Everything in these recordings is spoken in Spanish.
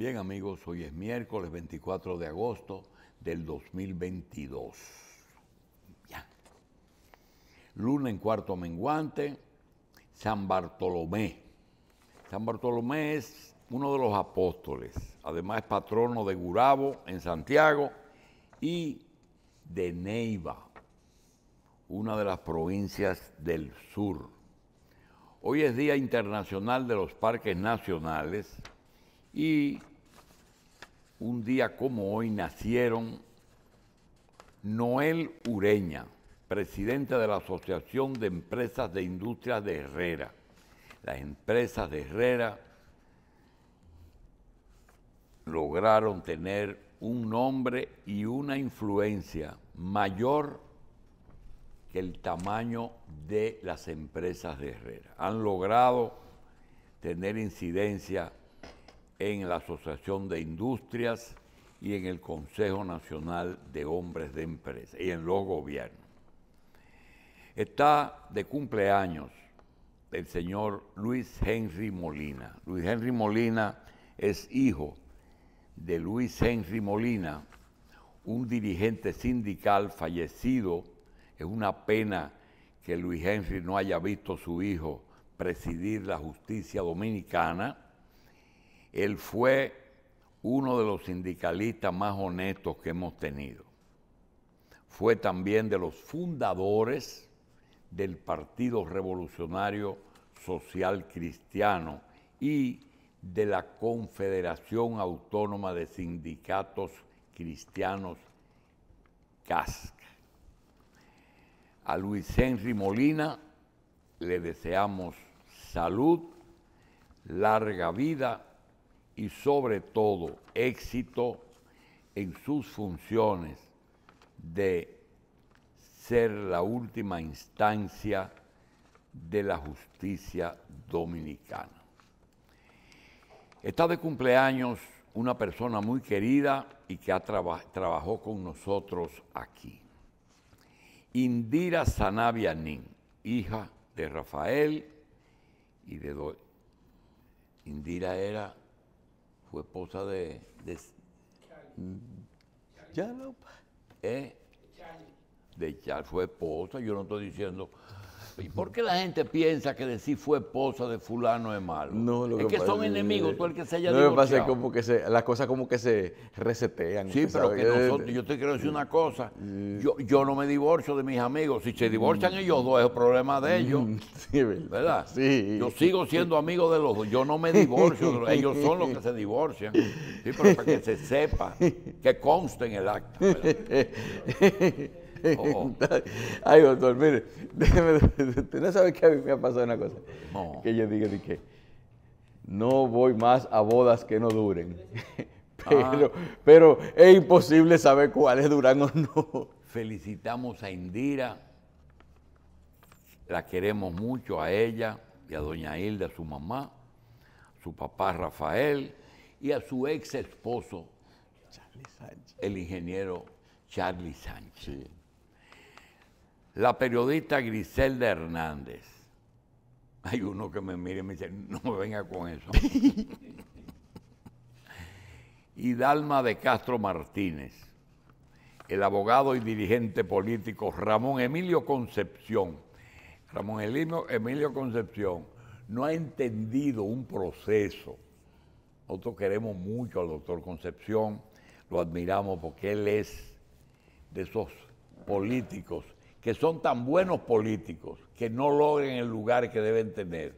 Bien amigos, hoy es miércoles 24 de agosto del 2022. Ya. Luna en cuarto menguante, San Bartolomé. San Bartolomé es uno de los apóstoles, además es patrono de Gurabo en Santiago y de Neiva, una de las provincias del sur. Hoy es Día Internacional de los Parques Nacionales y un día como hoy nacieron Noel Ureña, presidente de la Asociación de Empresas de Industria de Herrera. Las empresas de Herrera lograron tener un nombre y una influencia mayor que el tamaño de las empresas de Herrera. Han logrado tener incidencia en la Asociación de Industrias y en el Consejo Nacional de Hombres de Empresa y en los gobiernos. Está de cumpleaños el señor Luis Henry Molina. Luis Henry Molina es hijo de Luis Henry Molina, un dirigente sindical fallecido. Es una pena que Luis Henry no haya visto a su hijo presidir la justicia dominicana él fue uno de los sindicalistas más honestos que hemos tenido. Fue también de los fundadores del Partido Revolucionario Social Cristiano y de la Confederación Autónoma de Sindicatos Cristianos Casca. A Luis Henry Molina le deseamos salud, larga vida y sobre todo éxito en sus funciones de ser la última instancia de la justicia dominicana. Está de cumpleaños una persona muy querida y que ha trabajó con nosotros aquí. Indira Sanabia hija de Rafael y de... Indira era fue esposa de... de Charlie. ¿Mm? ¿Eh? De Charlie fue esposa, yo no estoy diciendo ¿Por qué la gente piensa que decir fue esposa de fulano es malo? No, es que, son enemigos, tú el que se haya No, pasa como que las cosas como que se resetean. Sí, pero que eh, yo te quiero decir una cosa, eh. yo, no me divorcio de mis amigos, si se mm. divorcian ellos dos es el problema de ellos, mm, sí, ¿verdad? Sí. Yo sigo siendo amigo de los dos, yo no me divorcio, ellos son los que se divorcian, sí, pero para que se sepa, que conste en el acta. Ay, doctor, mire, déjeme, usted no sabe que a mí me ha pasado una cosa. Que yo digo de que no voy más a bodas que no duren. Pero, ah. pero es imposible saber cuáles duran o no. Felicitamos a Indira, la queremos mucho a ella y a doña Hilda, su mamá, su papá Rafael y a su ex esposo, Charlie Sánchez. el ingeniero Charlie Sánchez la periodista Griselda Hernández. Hay uno que me mire y me dice, no me venga con eso. y de Castro Martínez, el abogado y dirigente político Ramón Emilio Concepción. Ramón Emilio Concepción no ha entendido un proceso. Nosotros queremos mucho al doctor Concepción, lo admiramos porque él es de esos políticos que son tan buenos políticos que no logren el lugar que deben tener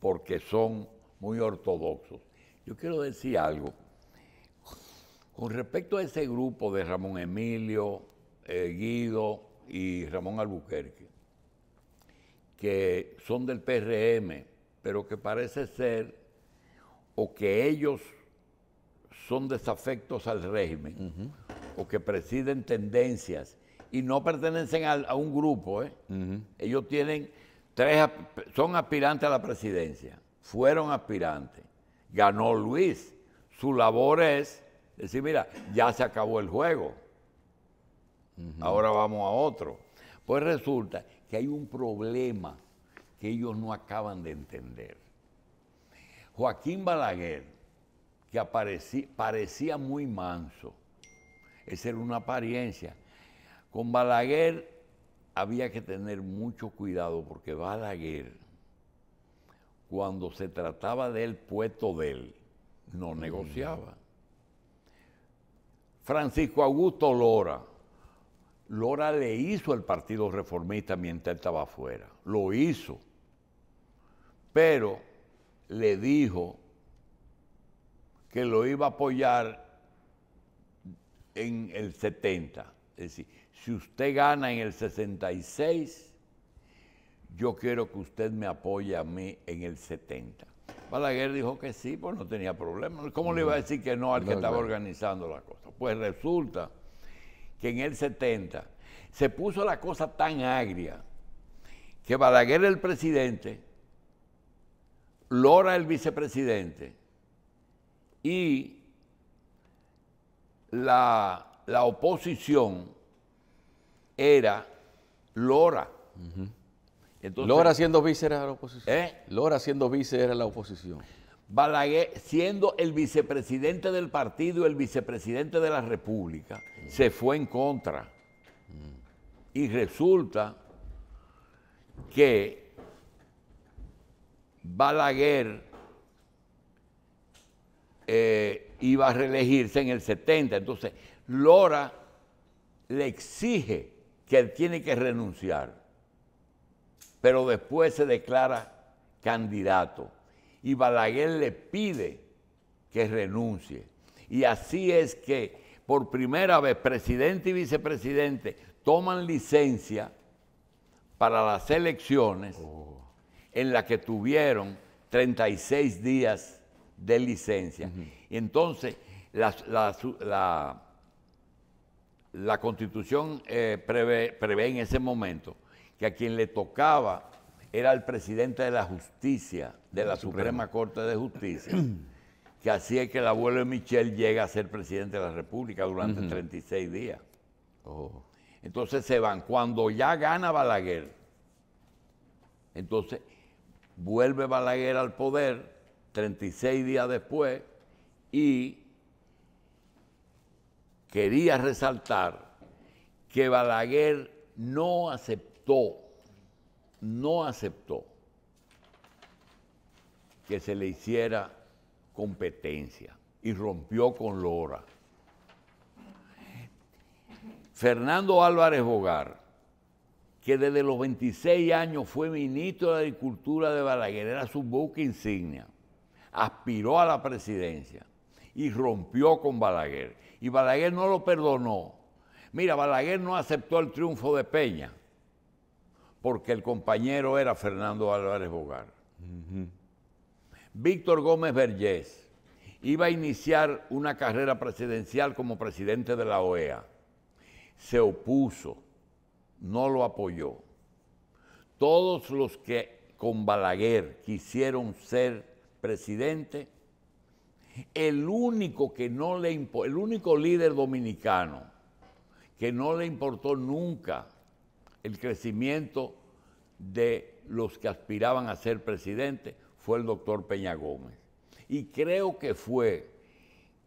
porque son muy ortodoxos. Yo quiero decir algo. Con respecto a ese grupo de Ramón Emilio, eh, Guido y Ramón Albuquerque, que son del PRM, pero que parece ser o que ellos son desafectos al régimen o que presiden tendencias y no pertenecen a un grupo. ¿eh? Ellos tienen tres, son aspirantes a la presidencia, fueron aspirantes. Ganó Luis. Su labor es decir, mira, ya se acabó el juego. Ahora vamos a otro. Pues resulta que hay un problema que ellos no acaban de entender. Joaquín Balaguer, que parecía muy manso, esa era una apariencia, con Balaguer había que tener mucho cuidado porque Balaguer, cuando se trataba del puesto de él, no mm. negociaba. Francisco Augusto Lora. Lora le hizo el Partido Reformista mientras estaba afuera. Lo hizo. Pero le dijo que lo iba a apoyar en el 70. Es decir, si usted gana en el 66, yo quiero que usted me apoye a mí en el 70. Balaguer dijo que sí, pues no tenía problema. ¿Cómo le iba a decir que no al que estaba organizando la cosa? Pues resulta que en el 70 se puso la cosa tan agria que Balaguer el presidente, Lora el vicepresidente y la, la oposición era Lora. Lora siendo vice era la oposición. ¿Eh? Lora siendo vice era la oposición. Balaguer, siendo el vicepresidente del partido, el vicepresidente de la República, se fue en contra. Y resulta que Balaguer eh, iba a reelegirse en el 70. Entonces, Lora le exige que tiene que renunciar, pero después se declara candidato y Balaguer le pide que renuncie. Y así es que por primera vez presidente y vicepresidente toman licencia para las elecciones oh. en las que tuvieron 36 días de licencia. Y Entonces, la la constitución eh, prevé, en ese momento que a quien le tocaba era el presidente de la justicia, de la, Suprema. Corte de Justicia, que así es que el abuelo de Michel llega a ser presidente de la República durante 36 días. Oh. Entonces se van. Cuando ya gana Balaguer, entonces vuelve Balaguer al poder 36 días después y quería resaltar que Balaguer no aceptó, no aceptó que se le hiciera competencia y rompió con Lora. Fernando Álvarez Bogar, que desde los 26 años fue ministro de Agricultura de Balaguer, era su buque insignia, aspiró a la presidencia y rompió con Balaguer y Balaguer no lo perdonó. Mira, Balaguer no aceptó el triunfo de Peña porque el compañero era Fernando Álvarez Bogar. Víctor Gómez Vergés iba a iniciar una carrera presidencial como presidente de la OEA. Se opuso, no lo apoyó. Todos los que con Balaguer quisieron ser presidente el único que no le el único líder dominicano que no le importó nunca el crecimiento de los que aspiraban a ser presidente fue el doctor Peña Gómez. Y creo que fue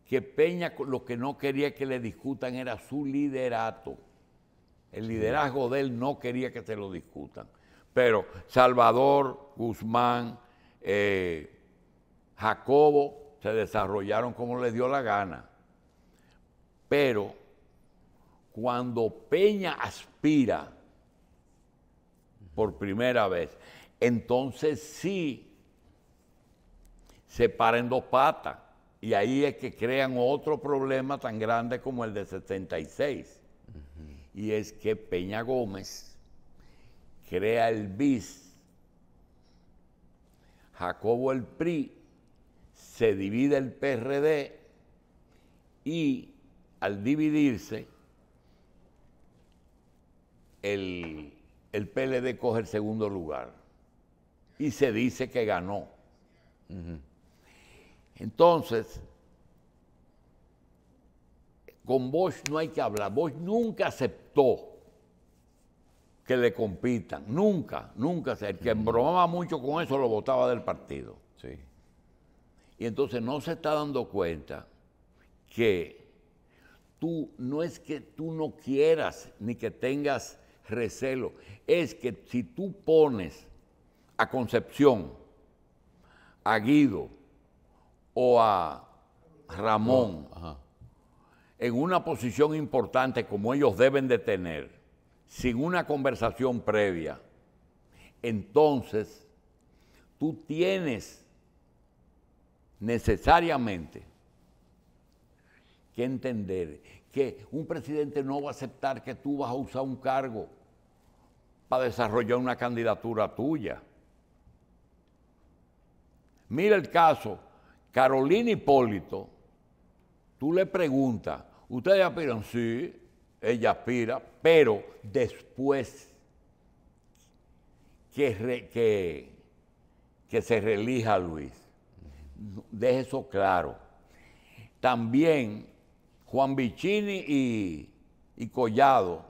que Peña lo que no quería que le discutan era su liderato. El liderazgo de él no quería que se lo discutan. Pero Salvador, Guzmán, eh, Jacobo, se desarrollaron como les dio la gana. Pero cuando Peña aspira por primera vez, entonces sí se para dos patas. Y ahí es que crean otro problema tan grande como el de 76. Y es que Peña Gómez crea el BIS, Jacobo el PRI se divide el PRD y al dividirse, el, el, PLD coge el segundo lugar y se dice que ganó. Entonces, con Bosch no hay que hablar. Bosch nunca aceptó que le compitan, nunca, nunca. El que bromaba mucho con eso lo votaba del partido. Sí. Y entonces no se está dando cuenta que tú no es que tú no quieras ni que tengas recelo, es que si tú pones a Concepción, a Guido o a Ramón en una posición importante como ellos deben de tener, sin una conversación previa, entonces tú tienes necesariamente que entender que un presidente no va a aceptar que tú vas a usar un cargo para desarrollar una candidatura tuya. Mira el caso, Carolina Hipólito, tú le preguntas, ¿ustedes aspiran? Sí, ella aspira, pero después que, que, que se relija Luis, deje eso claro. También Juan Bicini y, Collado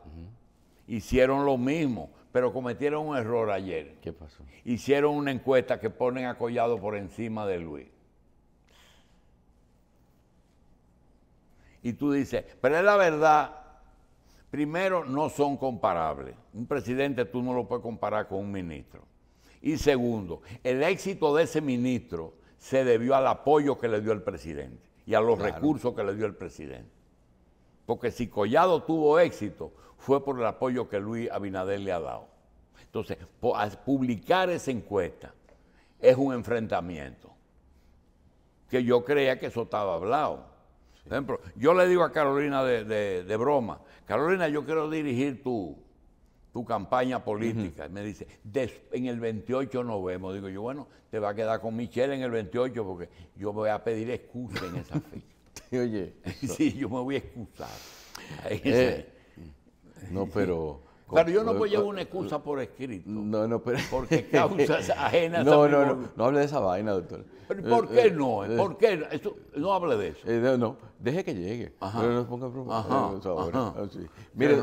hicieron lo mismo, pero cometieron un error ayer. ¿Qué pasó? Hicieron una encuesta que ponen a Collado por encima de Luis. Y tú dices, pero es la verdad. Primero, no son comparables. Un presidente tú no lo puedes comparar con un ministro. Y segundo, el éxito de ese ministro se debió al apoyo que le dio el presidente y a los recursos que le dio el presidente. Porque si Collado tuvo éxito, fue por el apoyo que Luis Abinader le ha dado. Entonces, publicar esa encuesta es un enfrentamiento. Que yo creía que eso estaba hablado. ejemplo, yo le digo a Carolina de, de broma, Carolina, yo quiero dirigir tu, tu campaña política. Me dice, en el 28 nos vemos. Digo yo, bueno, te va a quedar con Michelle en el 28 porque yo voy a pedir excusa en esa fecha. Oye. sí, yo me voy a excusar. Eh, no, pero pero yo no voy a llevar una excusa por escrito. No, no, pero. Porque causas ajenas no, No, no, no, hable de esa vaina, doctor. ¿Por qué eh, eh, no? Eh, ¿Por qué? no hable de eso. Eh, no, deje que llegue. Ajá. Pero no ponga problemas. Ah, Mire,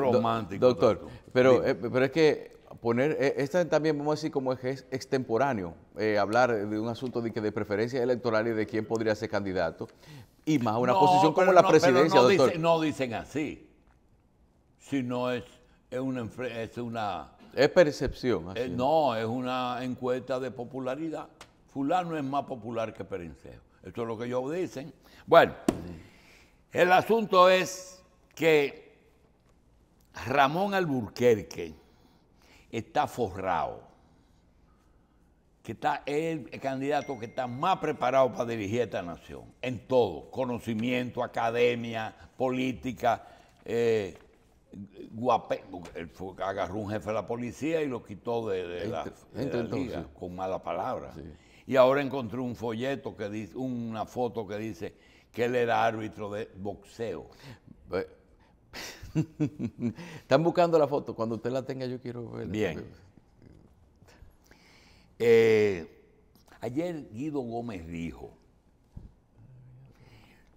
doctor, pero, pero es que poner, esta también vamos a decir como es extemporáneo, hablar de un asunto de, de preferencia electoral y de quién podría ser candidato, y más una posición como la presidencia, no, doctor. no dicen así, si no es es una, es una percepción. Eh, no, es una encuesta de popularidad. Fulano es más popular que Perencejo. Eso es lo que ellos dicen. Bueno, el asunto es que Ramón Alburquerque está forrado. Que está el candidato que está más preparado para dirigir esta nación. En todo. Conocimiento, academia, política, eh, Guapé, agarró un jefe de la policía y lo quitó de, la, con mala palabra. Y ahora encontré un folleto que dice, una foto que dice que él era árbitro de boxeo. Están buscando la foto, cuando usted la tenga yo quiero verla. Bien. Eh, ayer Guido Gómez dijo,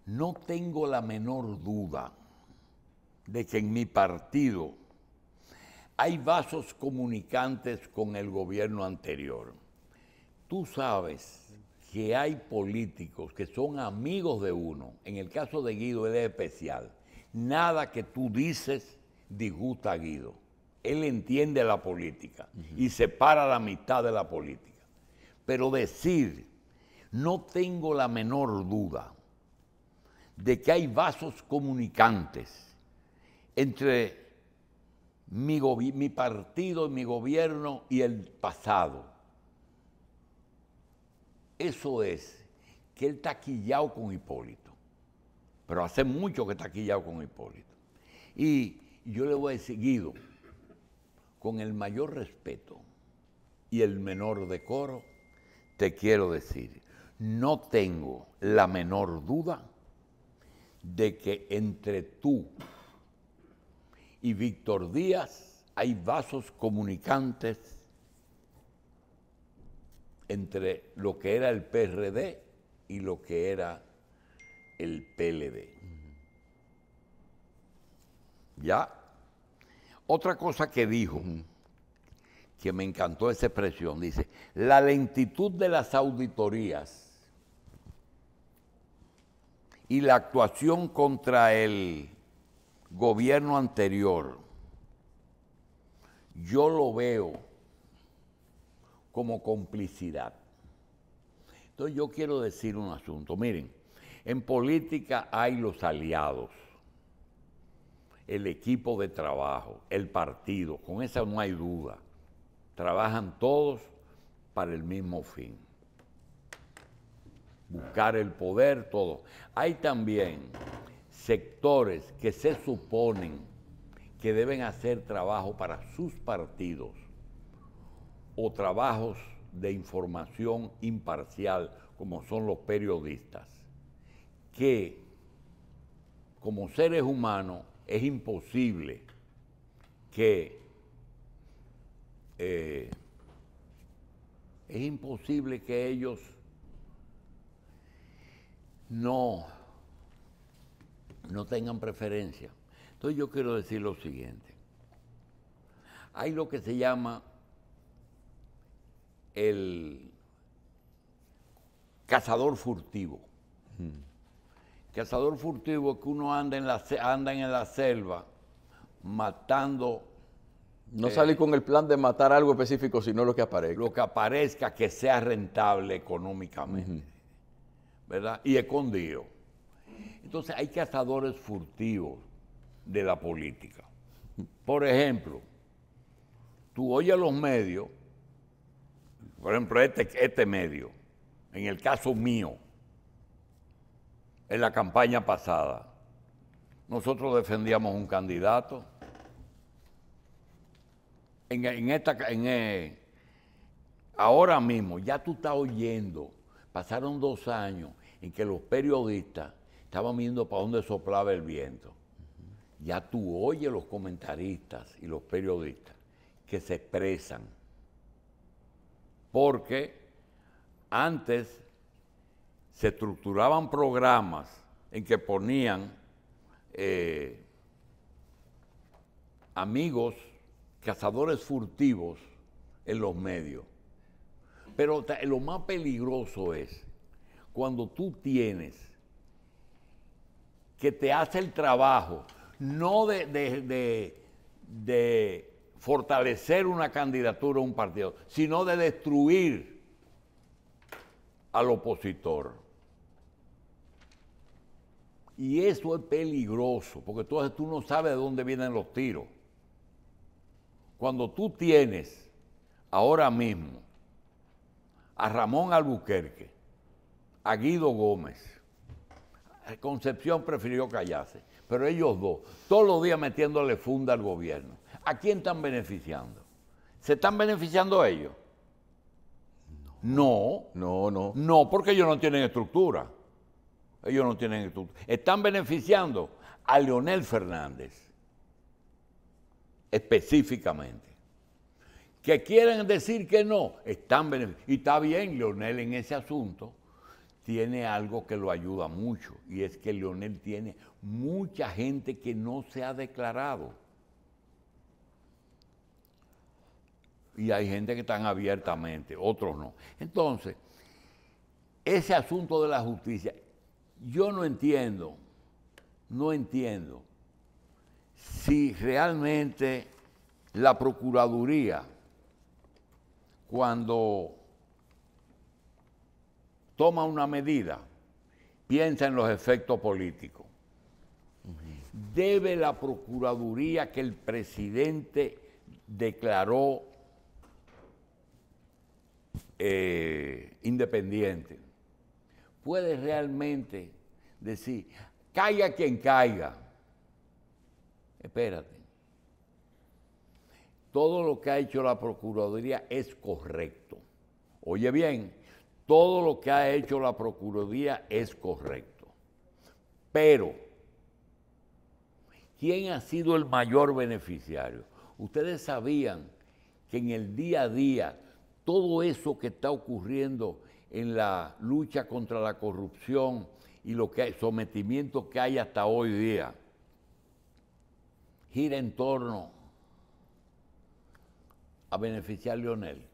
no tengo la menor duda de que en mi partido hay vasos comunicantes con el gobierno anterior. Tú sabes que hay políticos que son amigos de uno. En el caso de Guido, él es especial. Nada que tú dices disgusta a Guido. Él entiende la política y separa la mitad de la política. Pero decir, no tengo la menor duda de que hay vasos comunicantes entre mi, partido, mi gobierno y el pasado. Eso es que él está con Hipólito. Pero hace mucho que está con Hipólito. Y yo le voy a seguido, con el mayor respeto y el menor decoro, te quiero decir, no tengo la menor duda de que entre tú y Víctor Díaz hay vasos comunicantes entre lo que era el PRD y lo que era el PLD. ¿Ya? Otra cosa que dijo, que me encantó esa expresión, dice, la lentitud de las auditorías y la actuación contra el gobierno anterior, yo lo veo como complicidad. Entonces yo quiero decir un asunto. Miren, en política hay los aliados, el equipo de trabajo, el partido, con eso no hay duda. Trabajan todos para el mismo fin. Buscar el poder, todo. Hay también sectores que se suponen que deben hacer trabajo para sus partidos o trabajos de información imparcial, como son los periodistas, que como seres humanos es imposible que eh, es imposible que ellos no no tengan preferencia. Entonces yo quiero decir lo siguiente. Hay lo que se llama el cazador furtivo. Cazador furtivo es que uno anda en la, anda en la selva matando. No eh, sale con el plan de matar algo específico, sino lo que aparezca. Lo que aparezca que sea rentable económicamente. ¿Verdad? Y escondido. Entonces hay cazadores furtivos de la política. Por ejemplo, tú oyes los medios, por ejemplo, este, este medio, en el caso mío, en la campaña pasada, nosotros defendíamos un candidato. En, esta, eh, ahora mismo, ya tú estás oyendo, pasaron dos años en que los periodistas Estaban viendo para dónde soplaba el viento. Ya tú oyes los comentaristas y los periodistas que se expresan. Porque antes se estructuraban programas en que ponían eh, amigos, cazadores furtivos en los medios. Pero lo más peligroso es cuando tú tienes que te hace el trabajo, no de, de, fortalecer una candidatura o un partido, sino de destruir al opositor. Y eso es peligroso, porque entonces tú no sabes de dónde vienen los tiros. Cuando tú tienes ahora mismo a Ramón Albuquerque, a Guido Gómez, Concepción prefirió callarse, pero ellos dos, todos los días metiéndole funda al gobierno. ¿A quién están beneficiando? ¿Se están beneficiando ellos? No. No, no. No, porque ellos no tienen estructura. Ellos no tienen estructura. Están beneficiando a Leonel Fernández, específicamente. Que quieren decir que no, están beneficiando. Y está bien Leonel en ese asunto tiene algo que lo ayuda mucho y es que Leonel tiene mucha gente que no se ha declarado. Y hay gente que están abiertamente, otros no. Entonces, ese asunto de la justicia, yo no entiendo, no entiendo si realmente la Procuraduría, cuando toma una medida, piensa en los efectos políticos. Debe la Procuraduría que el presidente declaró eh, independiente. Puede realmente decir, caiga quien caiga. Espérate. Todo lo que ha hecho la Procuraduría es correcto. Oye bien, todo lo que ha hecho la Procuraduría es correcto. Pero, ¿quién ha sido el mayor beneficiario? Ustedes sabían que en el día a día todo eso que está ocurriendo en la lucha contra la corrupción y lo que sometimiento que hay hasta hoy día, gira en torno a beneficiar a Leonel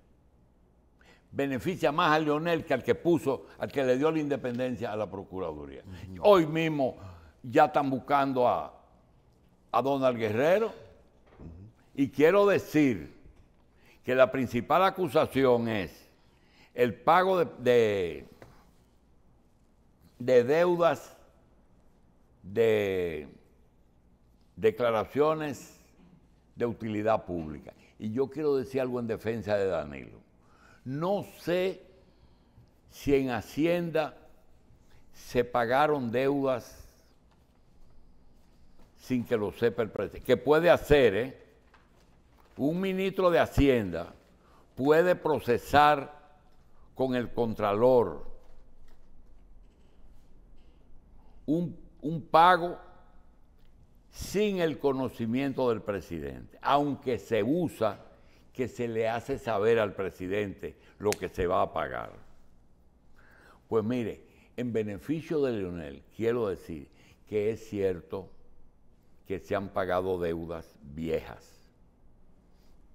beneficia más a Leonel que al que puso, al que le dio la independencia a la Procuraduría. Hoy mismo ya están buscando a, a Donald Guerrero y quiero decir que la principal acusación es el pago de, de deudas, de declaraciones de utilidad pública. Y yo quiero decir algo en defensa de Danilo no sé si en Hacienda se pagaron deudas sin que lo sepa el presidente. ¿Qué puede hacer, ¿eh? Un ministro de Hacienda puede procesar con el contralor un, un pago sin el conocimiento del presidente, aunque se usa que se le hace saber al presidente lo que se va a pagar. Pues mire, en beneficio de Leonel, quiero decir que es cierto que se han pagado deudas viejas,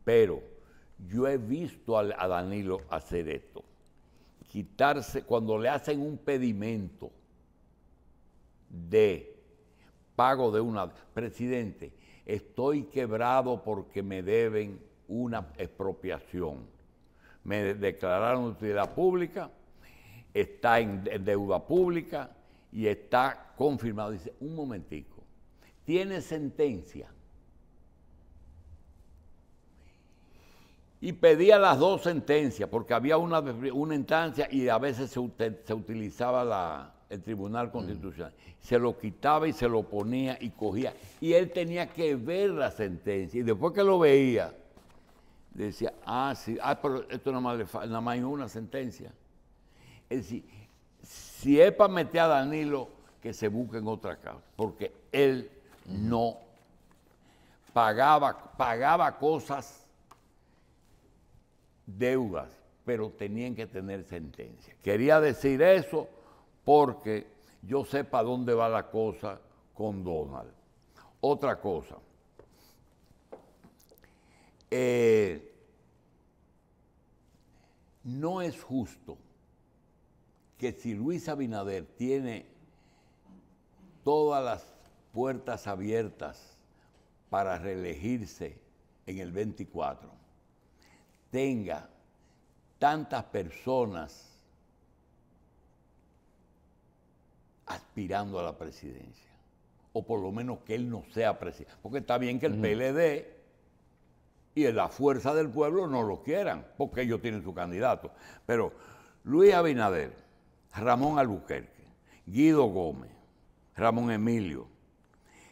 pero yo he visto a, Danilo hacer esto, quitarse, cuando le hacen un pedimento de pago de una... Presidente, estoy quebrado porque me deben una expropiación. Me declararon utilidad pública, está en deuda pública y está confirmado. Dice, un momentico, tiene sentencia. Y pedía las dos sentencias, porque había una, una instancia y a veces se, se utilizaba la, el Tribunal Constitucional. Mm. Se lo quitaba y se lo ponía y cogía. Y él tenía que ver la sentencia. Y después que lo veía, decía, ah, sí, ah, pero esto nada más, le nada más una sentencia. Es decir, si es para a Danilo, que se busque en otra casa, porque él no pagaba, pagaba cosas, deudas, pero tenían que tener sentencia. Quería decir eso porque yo sepa dónde va la cosa con Donald. Otra cosa, eh, no es justo que si Luis Abinader tiene todas las puertas abiertas para reelegirse en el 24, tenga tantas personas aspirando a la presidencia, o por lo menos que él no sea presidente, porque está bien que el PLD y la fuerza del pueblo no lo quieran, porque ellos tienen su candidato. Pero Luis Abinader, Ramón Albuquerque, Guido Gómez, Ramón Emilio.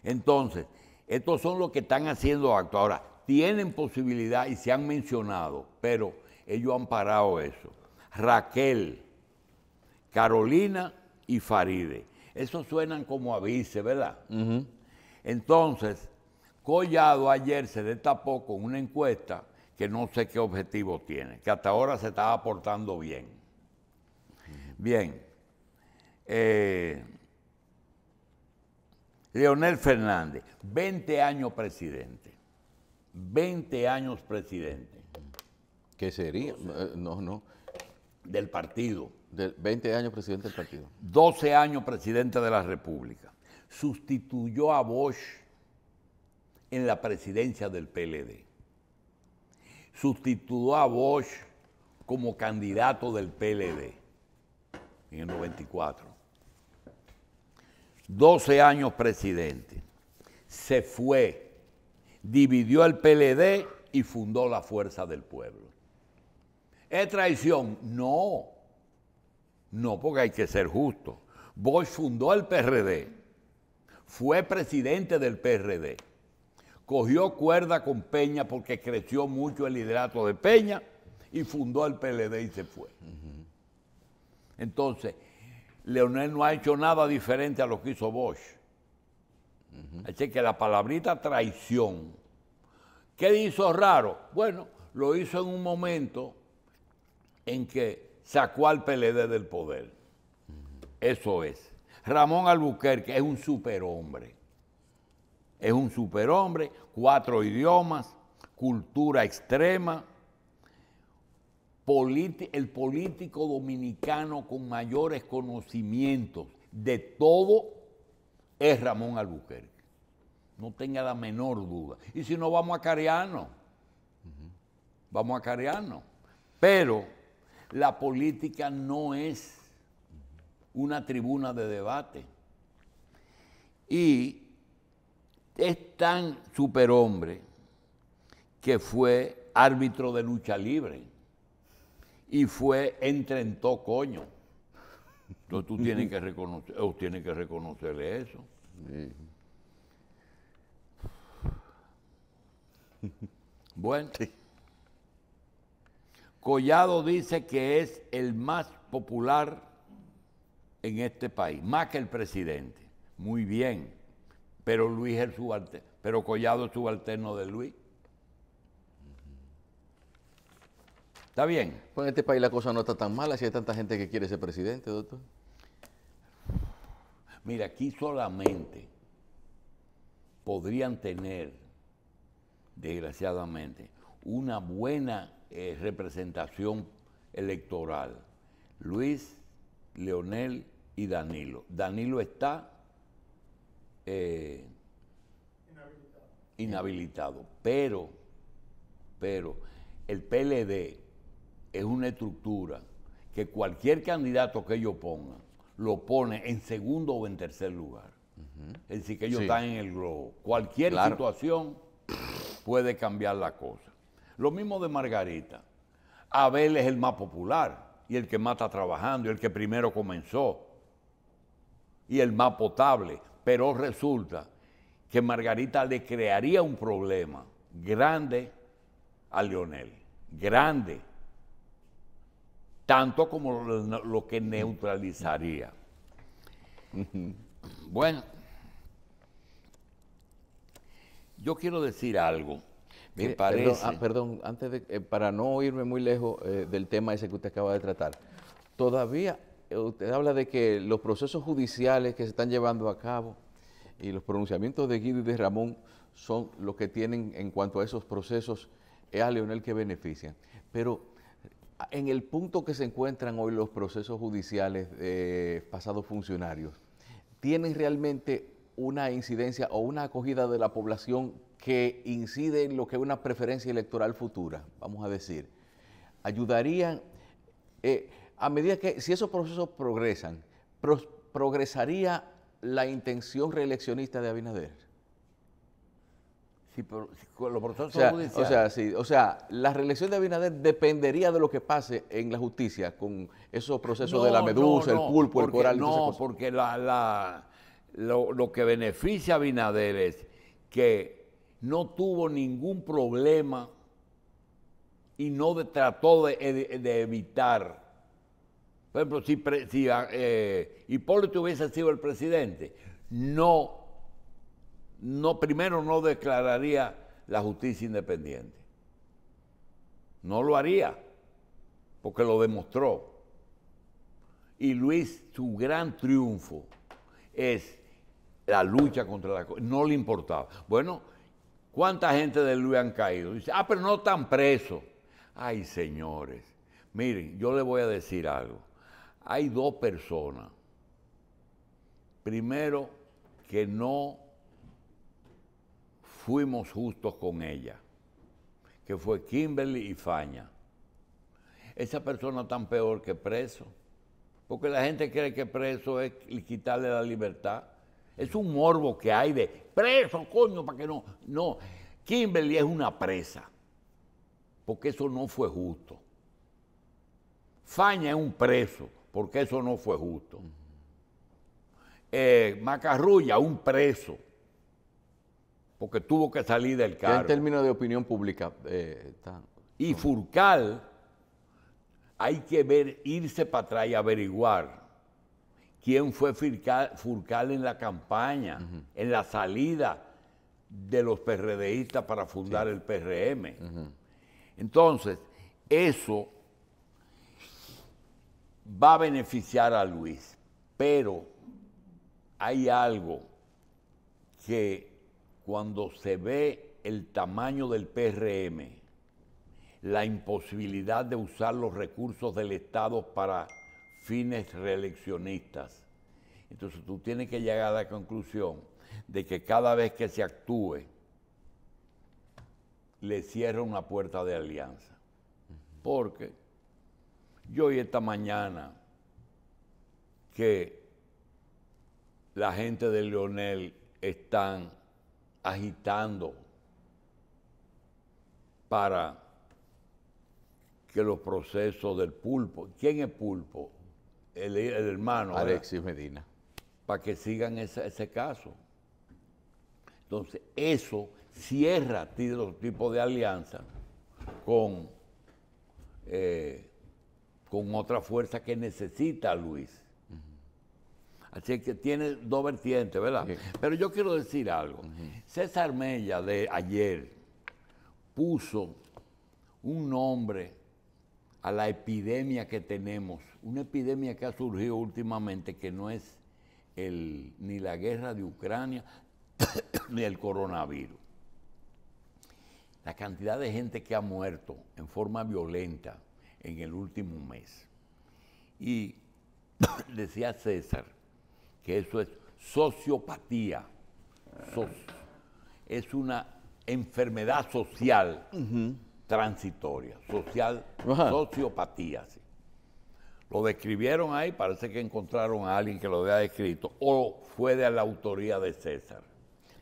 Entonces, estos son los que están haciendo acto. Ahora, tienen posibilidad y se han mencionado, pero ellos han parado eso. Raquel, Carolina y Faride. Eso suenan como avise ¿verdad? Entonces, Collado ayer se destapó con una encuesta que no sé qué objetivo tiene, que hasta ahora se estaba portando bien. Bien. Eh, Leonel Fernández, 20 años presidente. 20 años presidente. ¿Qué sería? No, eh, no. Del partido. De 20 años presidente del partido. 12 años presidente de la República. Sustituyó a Bosch en la presidencia del PLD. Sustituyó a Bosch como candidato del PLD en el 94. 12 años presidente. Se fue, dividió el PLD y fundó la Fuerza del Pueblo. ¿Es traición? No. No, porque hay que ser justo. Bosch fundó el PRD, fue presidente del PRD cogió cuerda con Peña porque creció mucho el liderato de Peña y fundó el PLD y se fue. Entonces, Leonel no ha hecho nada diferente a lo que hizo Bosch. que la palabrita traición. ¿Qué hizo raro? Bueno, lo hizo en un momento en que sacó al PLD del poder. Eso es. Ramón Albuquerque es un superhombre es un superhombre, cuatro idiomas, cultura extrema, el político dominicano con mayores conocimientos de todo es Ramón Albuquerque. No tenga la menor duda. Y si no, vamos a Cariano. Vamos a Cariano. Pero la política no es una tribuna de debate. Y es tan superhombre que fue árbitro de lucha libre y fue entrentó coño. Entonces tú tienes que reconocer, que reconocerle eso. Bueno. Collado dice que es el más popular en este país, más que el presidente. Muy bien pero Luis es pero Collado es subalterno de Luis. ¿Está bien? Pues en este país la cosa no está tan mala si hay tanta gente que quiere ser presidente, doctor. Mira, aquí solamente podrían tener, desgraciadamente, una buena eh, representación electoral. Luis, Leonel y Danilo. Danilo está eh, inhabilitado. Pero, pero el PLD es una estructura que cualquier candidato que ellos pongan lo pone en segundo o en tercer lugar. Es decir, que ellos están en el globo. Cualquier situación puede cambiar la cosa. Lo mismo de Margarita. Abel es el más popular y el que más está trabajando y el que primero comenzó y el más potable. Pero resulta que Margarita le crearía un problema grande a Lionel, grande, tanto como lo, que neutralizaría. Bueno, yo quiero decir algo. Me parece. Ah, perdón, antes eh, para no irme muy lejos eh, del tema ese que usted acaba de tratar. Todavía usted habla de que los procesos judiciales que se están llevando a cabo y los pronunciamientos de Guido y de Ramón son los que tienen en cuanto a esos procesos es a Leonel que benefician. Pero en el punto que se encuentran hoy los procesos judiciales de pasados funcionarios, ¿tienen realmente una incidencia o una acogida de la población que incide en lo que es una preferencia electoral futura, vamos a decir? ¿Ayudarían? Eh, a medida que si esos procesos progresan, ¿progresaría la intención reeleccionista de Abinader? los procesos o sea, judiciales. O la reelección de Abinader dependería de lo que pase en la justicia con esos procesos de la medusa, el pulpo, el coral. No, porque la, lo, que beneficia a Abinader es que no tuvo ningún problema y no trató de, evitar por ejemplo, si, ah, eh, Hipólito hubiese sido el presidente, no, no, primero no declararía la justicia independiente. No lo haría, porque lo demostró. Y Luis, su gran triunfo es la lucha contra la... No le importaba. Bueno, ¿cuánta gente de Luis han caído? Dice, ah, pero no tan preso. Ay, señores, miren, yo le voy a decir algo hay dos personas. Primero, que no fuimos justos con ella, que fue Kimberly y Faña. Esa persona tan peor que preso, porque la gente cree que preso es quitarle la libertad. Es un morbo que hay de preso, coño, para que no. No, Kimberly es una presa, porque eso no fue justo. Faña es un preso, porque eso no fue justo. Eh, Macarrulla, un preso, porque tuvo que salir del cargo. En términos de opinión pública. Eh, y Furcal, hay que ver, irse para atrás y averiguar quién fue Furcal, en la campaña, en la salida de los PRDistas para fundar el PRM. Entonces, eso va a beneficiar a Luis, pero hay algo que cuando se ve el tamaño del PRM, la imposibilidad de usar los recursos del Estado para fines reeleccionistas. Entonces tú tienes que llegar a la conclusión de que cada vez que se actúe, le cierra una puerta de alianza. Porque yo hoy esta mañana que la gente de Leonel están agitando para que los procesos del pulpo, ¿quién es pulpo? El, hermano. Alexis Medina. Para que sigan ese, caso. Entonces, eso cierra los tipo de alianza con eh, con otra fuerza que necesita Luis. Así que tiene dos vertientes, ¿verdad? Pero yo quiero decir algo. César Mella de ayer puso un nombre a la epidemia que tenemos, una epidemia que ha surgido últimamente que no es ni la guerra de Ucrania ni el coronavirus. La cantidad de gente que ha muerto en forma violenta, en el último mes. Y decía César que eso es sociopatía. es una enfermedad social transitoria, social, sociopatía. Lo describieron ahí, parece que encontraron a alguien que lo había escrito, o fue de la autoría de César.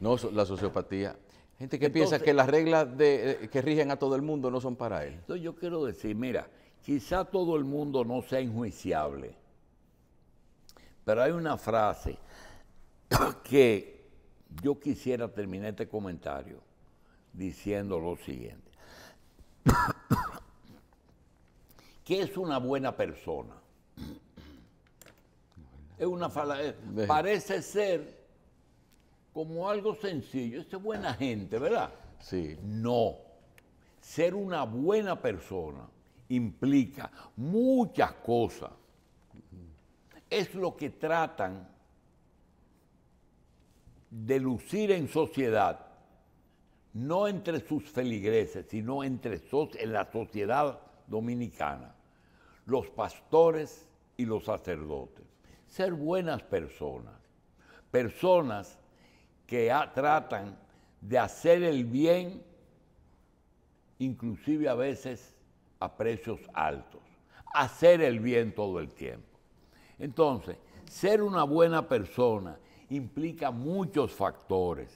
No, la sociopatía. Gente que piensa que las reglas de, eh, que rigen a todo el mundo no son para él. yo quiero decir, mira, Quizá todo el mundo no sea enjuiciable, pero hay una frase que yo quisiera terminar este comentario diciendo lo siguiente. ¿Qué es una buena persona? Es una parece ser como algo sencillo, es buena gente, ¿verdad? Sí. No. Ser una buena persona implica muchas cosas. Es lo que tratan de lucir en sociedad, no entre sus feligreses, sino entre en la sociedad dominicana, los pastores y los sacerdotes. Ser buenas personas, personas que tratan de hacer el bien, inclusive a veces a precios altos, hacer el bien todo el tiempo. Entonces, ser una buena persona implica muchos factores.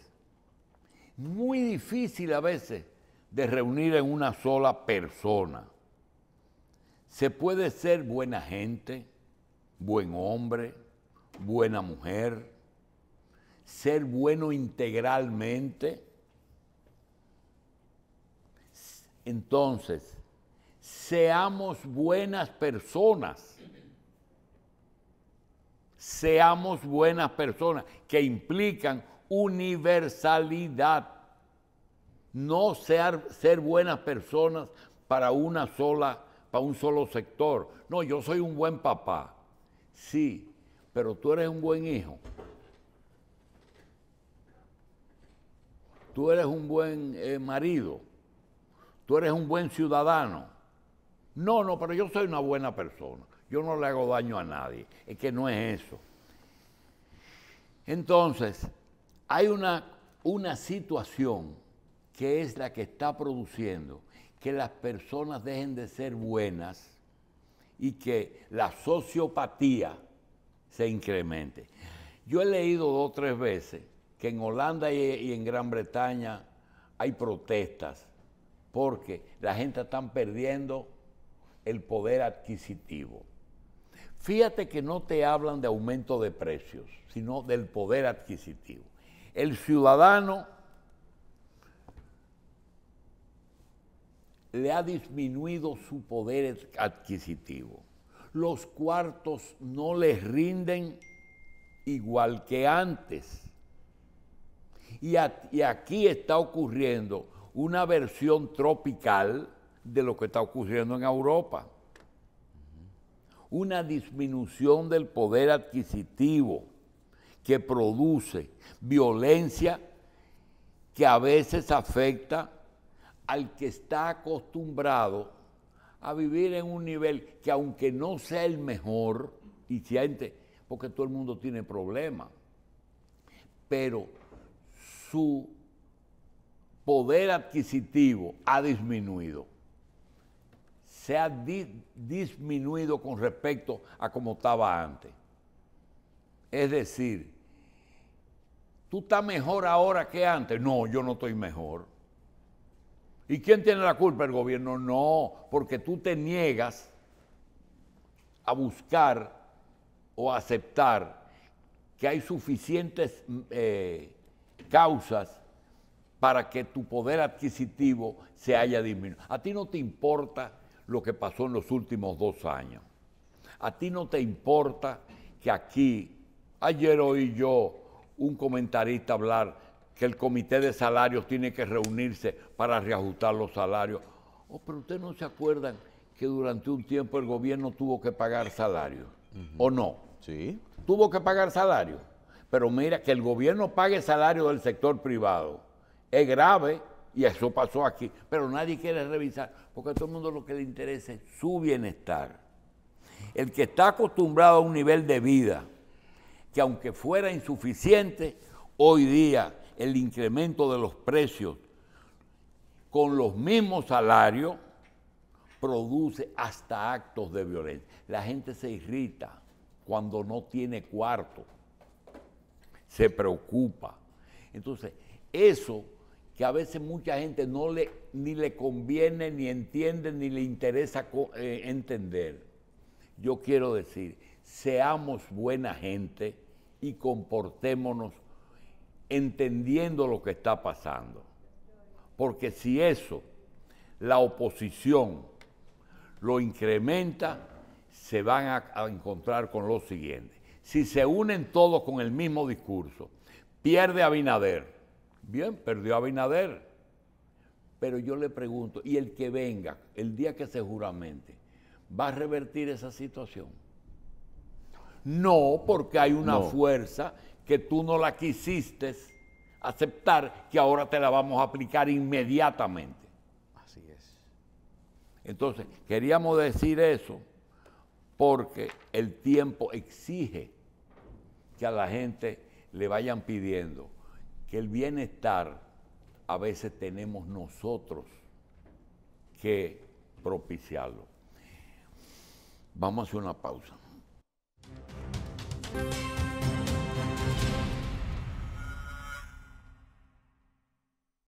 Muy difícil a veces de reunir en una sola persona. Se puede ser buena gente, buen hombre, buena mujer, ser bueno integralmente. Entonces, seamos buenas personas. Seamos buenas personas que implican universalidad. No ser, ser buenas personas para una sola, para un solo sector. No, yo soy un buen papá. Sí, pero tú eres un buen hijo. Tú eres un buen eh, marido. Tú eres un buen ciudadano no, no, pero yo soy una buena persona. Yo no le hago daño a nadie. Es que no es eso. Entonces, hay una, una situación que es la que está produciendo que las personas dejen de ser buenas y que la sociopatía se incremente. Yo he leído dos o tres veces que en Holanda y, en Gran Bretaña hay protestas porque la gente está perdiendo el poder adquisitivo. Fíjate que no te hablan de aumento de precios, sino del poder adquisitivo. El ciudadano le ha disminuido su poder adquisitivo. Los cuartos no les rinden igual que antes. Y, y aquí está ocurriendo una versión tropical de lo que está ocurriendo en Europa. Una disminución del poder adquisitivo que produce violencia que a veces afecta al que está acostumbrado a vivir en un nivel que aunque no sea el mejor, y siente, porque todo el mundo tiene problemas, pero su poder adquisitivo ha disminuido se ha disminuido con respecto a como estaba antes. Es decir, ¿tú estás mejor ahora que antes? No, yo no estoy mejor. ¿Y quién tiene la culpa? El gobierno. No, porque tú te niegas a buscar o a aceptar que hay suficientes mm, eh, causas para que tu poder adquisitivo se haya disminuido. A ti no te importa lo que pasó en los últimos dos años. A ti no te importa que aquí, ayer oí yo un comentarista hablar que el comité de salarios tiene que reunirse para reajustar los salarios. Oh, pero ustedes no se acuerdan que durante un tiempo el gobierno tuvo que pagar salarios, ¿o no? Sí. Tuvo que pagar salarios. Pero mira, que el gobierno pague salario del sector privado es grave y eso pasó aquí, pero nadie quiere revisar, porque a todo el mundo lo que le interesa es su bienestar. El que está acostumbrado a un nivel de vida que aunque fuera insuficiente, hoy día el incremento de los precios con los mismos salarios produce hasta actos de violencia. La gente se irrita cuando no tiene cuarto, se preocupa. Entonces, eso que a veces mucha gente no le, ni le conviene, ni entiende, ni le interesa eh, entender. Yo quiero decir, seamos buena gente y comportémonos entendiendo lo que está pasando. Porque si eso, la oposición lo incrementa, se van a, a encontrar con lo siguiente. Si se unen todos con el mismo discurso, pierde Abinader Bien, perdió a Binader. Pero yo le pregunto, y el que venga, el día que se juramente, ¿va a revertir esa situación? No, porque hay una fuerza que tú no la quisiste aceptar, que ahora te la vamos a aplicar inmediatamente. Así es. Entonces, queríamos decir eso porque el tiempo exige que a la gente le vayan pidiendo el bienestar a veces tenemos nosotros que propiciarlo. Vamos a hacer una pausa.